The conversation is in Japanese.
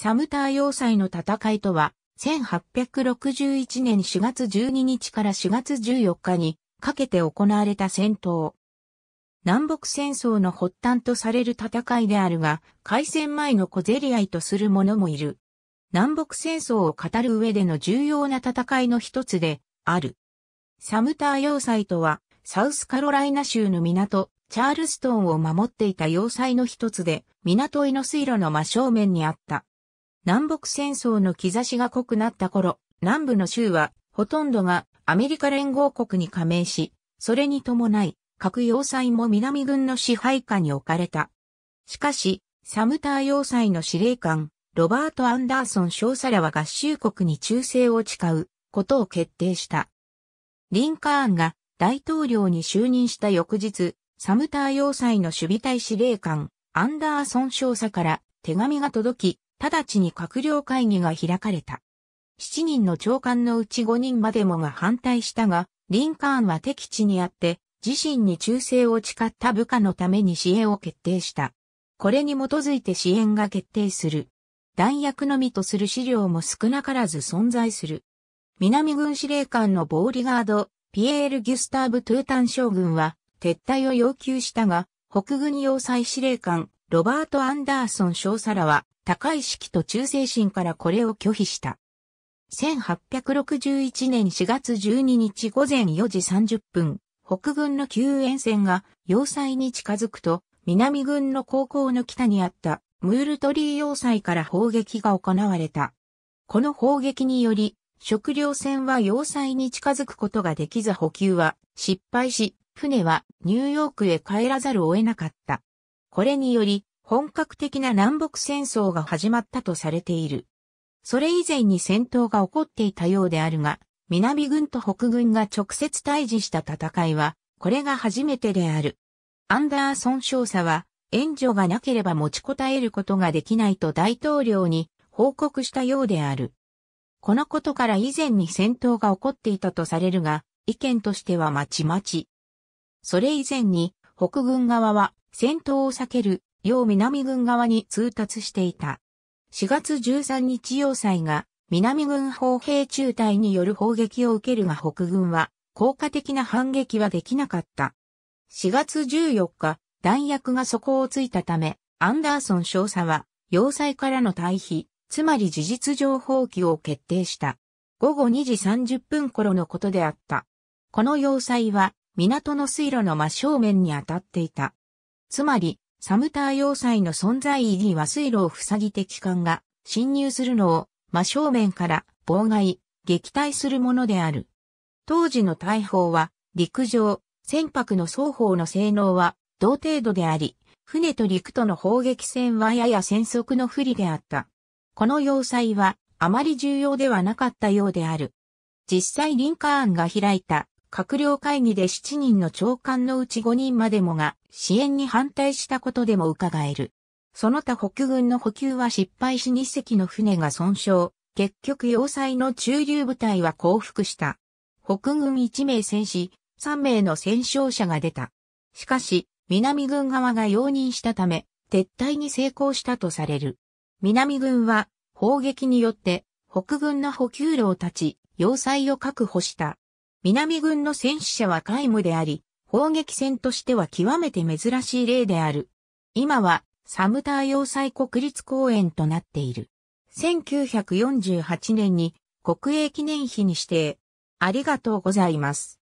サムター要塞の戦いとは、1861年4月12日から4月14日にかけて行われた戦闘。南北戦争の発端とされる戦いであるが、開戦前の小競り合いとする者もいる。南北戦争を語る上での重要な戦いの一つで、ある。サムター要塞とは、サウスカロライナ州の港、チャールストンを守っていた要塞の一つで、港井の水路の真正面にあった。南北戦争の兆しが濃くなった頃、南部の州はほとんどがアメリカ連合国に加盟し、それに伴い、各要塞も南軍の支配下に置かれた。しかし、サムター要塞の司令官、ロバート・アンダーソン少佐らは合衆国に忠誠を誓うことを決定した。リンカーンが大統領に就任した翌日、サムター要塞の守備隊司令官、アンダーソン少佐から手紙が届き、直ちに閣僚会議が開かれた。7人の長官のうち5人までもが反対したが、リンカーンは敵地にあって、自身に忠誠を誓った部下のために支援を決定した。これに基づいて支援が決定する。弾薬のみとする資料も少なからず存在する。南軍司令官のボーリガード、ピエール・ギュスターブ・トゥータン将軍は撤退を要求したが、北軍要塞司令官、ロバート・アンダーソン少佐らは高い式と忠誠心からこれを拒否した。1861年4月12日午前4時30分、北軍の救援船が要塞に近づくと、南軍の高校の北にあったムールトリー要塞から砲撃が行われた。この砲撃により、食料船は要塞に近づくことができず補給は失敗し、船はニューヨークへ帰らざるを得なかった。これにより、本格的な南北戦争が始まったとされている。それ以前に戦闘が起こっていたようであるが、南軍と北軍が直接対峙した戦いは、これが初めてである。アンダーソン少佐は、援助がなければ持ちこたえることができないと大統領に報告したようである。このことから以前に戦闘が起こっていたとされるが、意見としてはまちまち。それ以前に、北軍側は戦闘を避ける要南軍側に通達していた。4月13日要塞が南軍砲兵中隊による砲撃を受けるが北軍は効果的な反撃はできなかった。4月14日、弾薬が底をついたため、アンダーソン少佐は要塞からの退避、つまり事実上放棄を決定した。午後2時30分頃のことであった。この要塞は港の水路の真正面に当たっていた。つまり、サムター要塞の存在意義は水路を塞ぎ敵艦が侵入するのを真正面から妨害、撃退するものである。当時の大砲は陸上、船舶の双方の性能は同程度であり、船と陸との砲撃戦はやや戦速の不利であった。この要塞はあまり重要ではなかったようである。実際リンカーンが開いた閣僚会議で7人の長官のうち5人までもが支援に反対したことでも伺える。その他北軍の補給は失敗し2隻の船が損傷。結局要塞の中流部隊は降伏した。北軍1名戦死、3名の戦傷者が出た。しかし、南軍側が容認したため、撤退に成功したとされる。南軍は、砲撃によって、北軍の補給路を断ち、要塞を確保した。南軍の戦死者は皆無であり、砲撃戦としては極めて珍しい例である。今は、サムター要塞国立公園となっている。1948年に国営記念碑に指定。ありがとうございます。